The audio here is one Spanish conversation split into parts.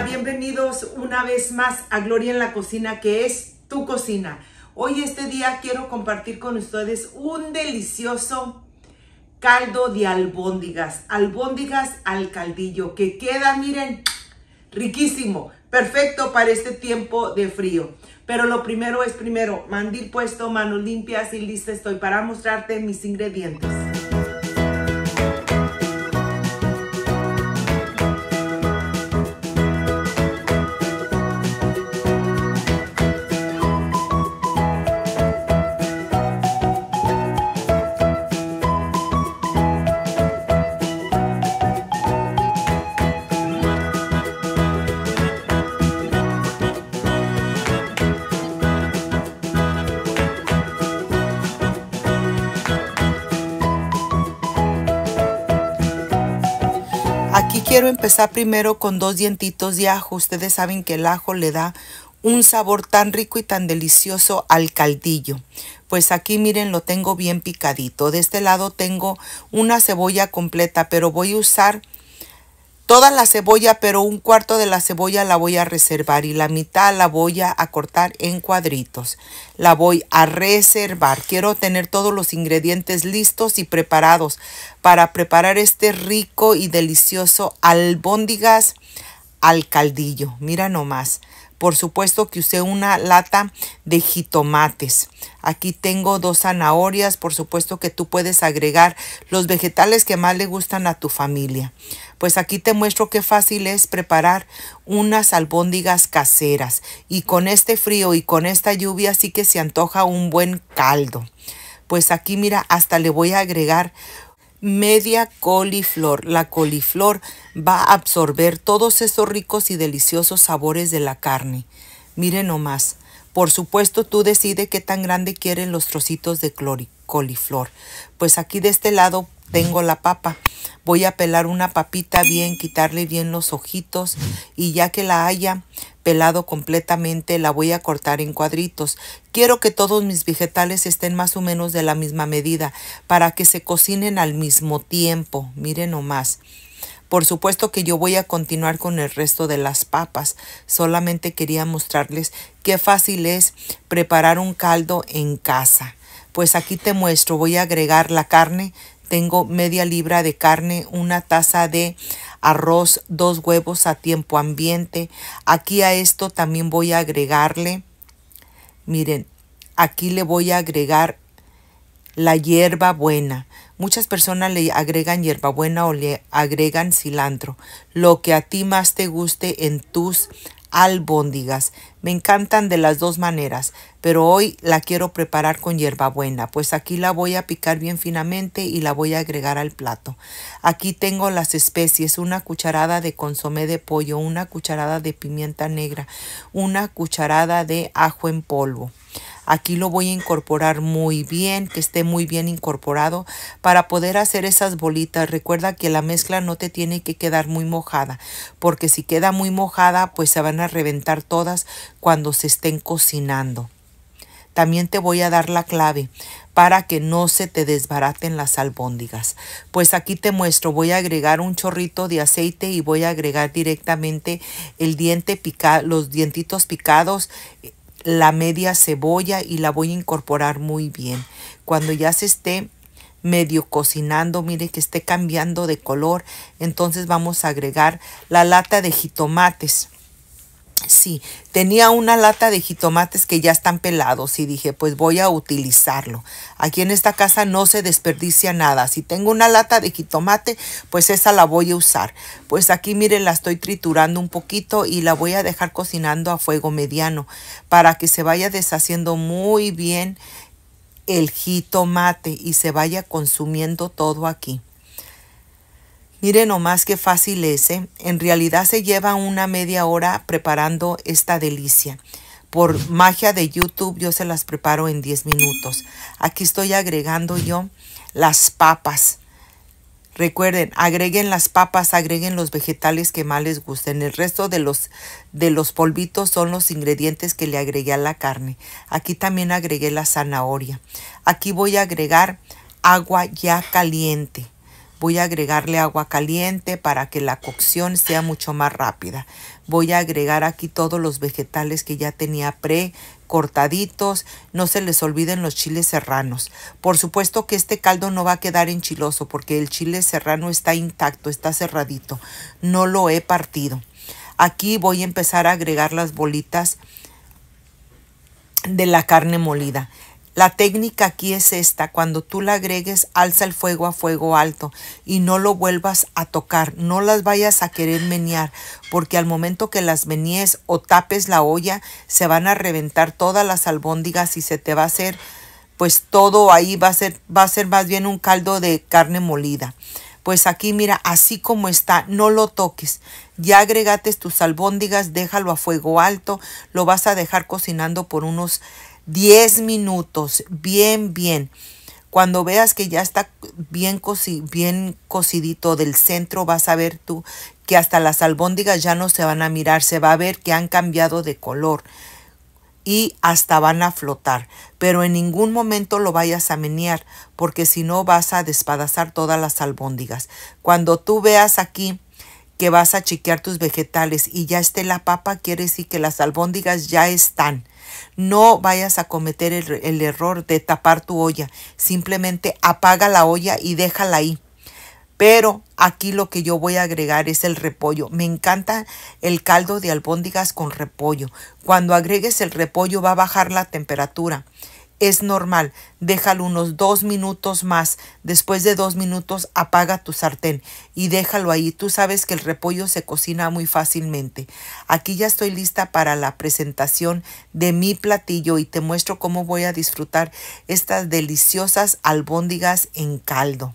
bienvenidos una vez más a Gloria en la Cocina, que es tu cocina. Hoy este día quiero compartir con ustedes un delicioso caldo de albóndigas, albóndigas al caldillo, que queda, miren, riquísimo, perfecto para este tiempo de frío. Pero lo primero es primero, mandil puesto, manos limpias y lista estoy para mostrarte mis ingredientes. quiero empezar primero con dos dientitos de ajo. Ustedes saben que el ajo le da un sabor tan rico y tan delicioso al caldillo. Pues aquí miren lo tengo bien picadito. De este lado tengo una cebolla completa pero voy a usar toda la cebolla, pero un cuarto de la cebolla la voy a reservar y la mitad la voy a cortar en cuadritos. La voy a reservar. Quiero tener todos los ingredientes listos y preparados para preparar este rico y delicioso albóndigas al caldillo. Mira nomás. Por supuesto que usé una lata de jitomates. Aquí tengo dos zanahorias. Por supuesto que tú puedes agregar los vegetales que más le gustan a tu familia. Pues aquí te muestro qué fácil es preparar unas albóndigas caseras. Y con este frío y con esta lluvia sí que se antoja un buen caldo. Pues aquí mira, hasta le voy a agregar media coliflor. La coliflor va a absorber todos esos ricos y deliciosos sabores de la carne. Miren nomás. Por supuesto, tú decide qué tan grande quieren los trocitos de coliflor. Pues aquí de este lado tengo la papa. Voy a pelar una papita bien, quitarle bien los ojitos y ya que la haya, pelado completamente, la voy a cortar en cuadritos. Quiero que todos mis vegetales estén más o menos de la misma medida para que se cocinen al mismo tiempo. Miren nomás. Por supuesto que yo voy a continuar con el resto de las papas. Solamente quería mostrarles qué fácil es preparar un caldo en casa. Pues aquí te muestro, voy a agregar la carne. Tengo media libra de carne, una taza de arroz, dos huevos a tiempo ambiente. Aquí a esto también voy a agregarle, miren, aquí le voy a agregar la hierba buena. Muchas personas le agregan hierbabuena o le agregan cilantro, lo que a ti más te guste en tus albóndigas. Me encantan de las dos maneras, pero hoy la quiero preparar con hierbabuena, pues aquí la voy a picar bien finamente y la voy a agregar al plato. Aquí tengo las especies, una cucharada de consomé de pollo, una cucharada de pimienta negra, una cucharada de ajo en polvo. Aquí lo voy a incorporar muy bien, que esté muy bien incorporado para poder hacer esas bolitas. Recuerda que la mezcla no te tiene que quedar muy mojada, porque si queda muy mojada, pues se van a reventar todas cuando se estén cocinando. También te voy a dar la clave para que no se te desbaraten las albóndigas. Pues aquí te muestro, voy a agregar un chorrito de aceite y voy a agregar directamente el diente picado, los dientitos picados la media cebolla y la voy a incorporar muy bien. Cuando ya se esté medio cocinando, mire que esté cambiando de color, entonces vamos a agregar la lata de jitomates. Sí, tenía una lata de jitomates que ya están pelados y dije, pues voy a utilizarlo. Aquí en esta casa no se desperdicia nada. Si tengo una lata de jitomate, pues esa la voy a usar. Pues aquí miren, la estoy triturando un poquito y la voy a dejar cocinando a fuego mediano para que se vaya deshaciendo muy bien el jitomate y se vaya consumiendo todo aquí. Miren nomás qué fácil es. ¿eh? En realidad se lleva una media hora preparando esta delicia. Por magia de YouTube yo se las preparo en 10 minutos. Aquí estoy agregando yo las papas. Recuerden, agreguen las papas, agreguen los vegetales que más les gusten. El resto de los, de los polvitos son los ingredientes que le agregué a la carne. Aquí también agregué la zanahoria. Aquí voy a agregar agua ya caliente. Voy a agregarle agua caliente para que la cocción sea mucho más rápida. Voy a agregar aquí todos los vegetales que ya tenía pre cortaditos, no se les olviden los chiles serranos. Por supuesto que este caldo no va a quedar enchiloso porque el chile serrano está intacto, está cerradito, no lo he partido. Aquí voy a empezar a agregar las bolitas de la carne molida. La técnica aquí es esta, cuando tú la agregues, alza el fuego a fuego alto y no lo vuelvas a tocar, no las vayas a querer menear, porque al momento que las meníes o tapes la olla, se van a reventar todas las albóndigas y se te va a hacer, pues todo ahí va a ser, va a ser más bien un caldo de carne molida. Pues aquí mira, así como está, no lo toques. Ya agregates tus albóndigas, déjalo a fuego alto, lo vas a dejar cocinando por unos 10 minutos, bien, bien. Cuando veas que ya está bien, bien cocidito del centro, vas a ver tú que hasta las albóndigas ya no se van a mirar, se va a ver que han cambiado de color y hasta van a flotar, pero en ningún momento lo vayas a menear, porque si no vas a despadazar todas las albóndigas. Cuando tú veas aquí que vas a chequear tus vegetales y ya esté la papa, quiere decir que las albóndigas ya están. No vayas a cometer el, error de tapar tu olla. Simplemente apaga la olla y déjala ahí. Pero aquí lo que yo voy a agregar es el repollo. Me encanta el caldo de albóndigas con repollo. Cuando agregues el repollo va a bajar la temperatura es normal. Déjalo unos dos minutos más. Después de dos minutos apaga tu sartén y déjalo ahí. Tú sabes que el repollo se cocina muy fácilmente. Aquí ya estoy lista para la presentación de mi platillo y te muestro cómo voy a disfrutar estas deliciosas albóndigas en caldo.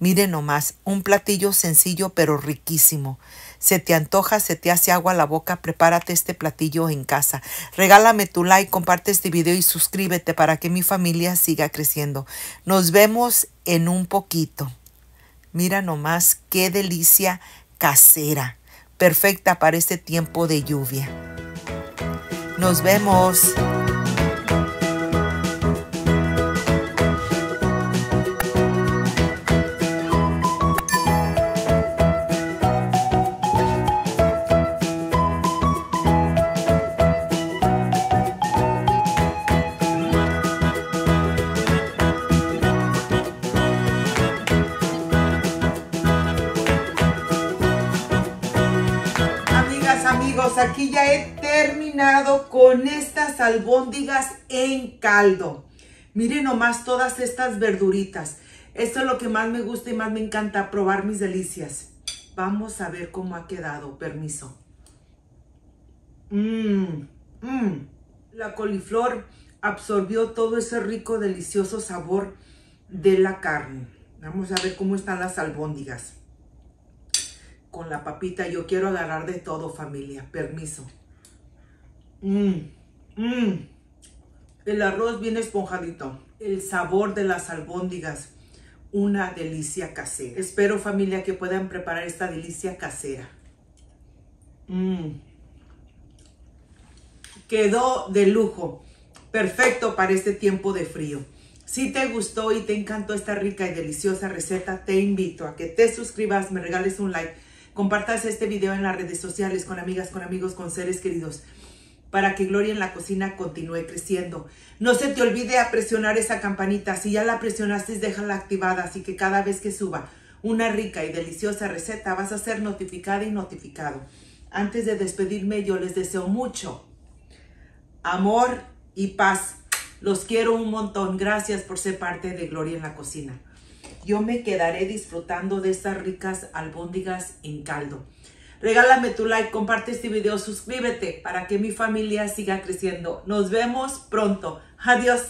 Miren nomás, un platillo sencillo pero riquísimo se te antoja, se te hace agua la boca, prepárate este platillo en casa. Regálame tu like, comparte este video y suscríbete para que mi familia siga creciendo. Nos vemos en un poquito. Mira nomás qué delicia casera, perfecta para este tiempo de lluvia. Nos vemos. Pues aquí ya he terminado con estas albóndigas en caldo. Miren nomás todas estas verduritas. Esto es lo que más me gusta y más me encanta, probar mis delicias. Vamos a ver cómo ha quedado, permiso. Mmm, mmm. La coliflor absorbió todo ese rico, delicioso sabor de la carne. Vamos a ver cómo están las albóndigas con la papita. Yo quiero agarrar de todo, familia. Permiso. Mm, mm. El arroz viene esponjadito. El sabor de las albóndigas. Una delicia casera. Espero, familia, que puedan preparar esta delicia casera. Mm. Quedó de lujo. Perfecto para este tiempo de frío. Si te gustó y te encantó esta rica y deliciosa receta, te invito a que te suscribas, me regales un like Compartas este video en las redes sociales con amigas, con amigos, con seres queridos para que Gloria en la cocina continúe creciendo. No se te olvide a presionar esa campanita. Si ya la presionaste, déjala activada, así que cada vez que suba una rica y deliciosa receta, vas a ser notificada y notificado. Antes de despedirme, yo les deseo mucho amor y paz. Los quiero un montón. Gracias por ser parte de Gloria en la cocina yo me quedaré disfrutando de estas ricas albóndigas en caldo. Regálame tu like, comparte este video, suscríbete para que mi familia siga creciendo. Nos vemos pronto. Adiós.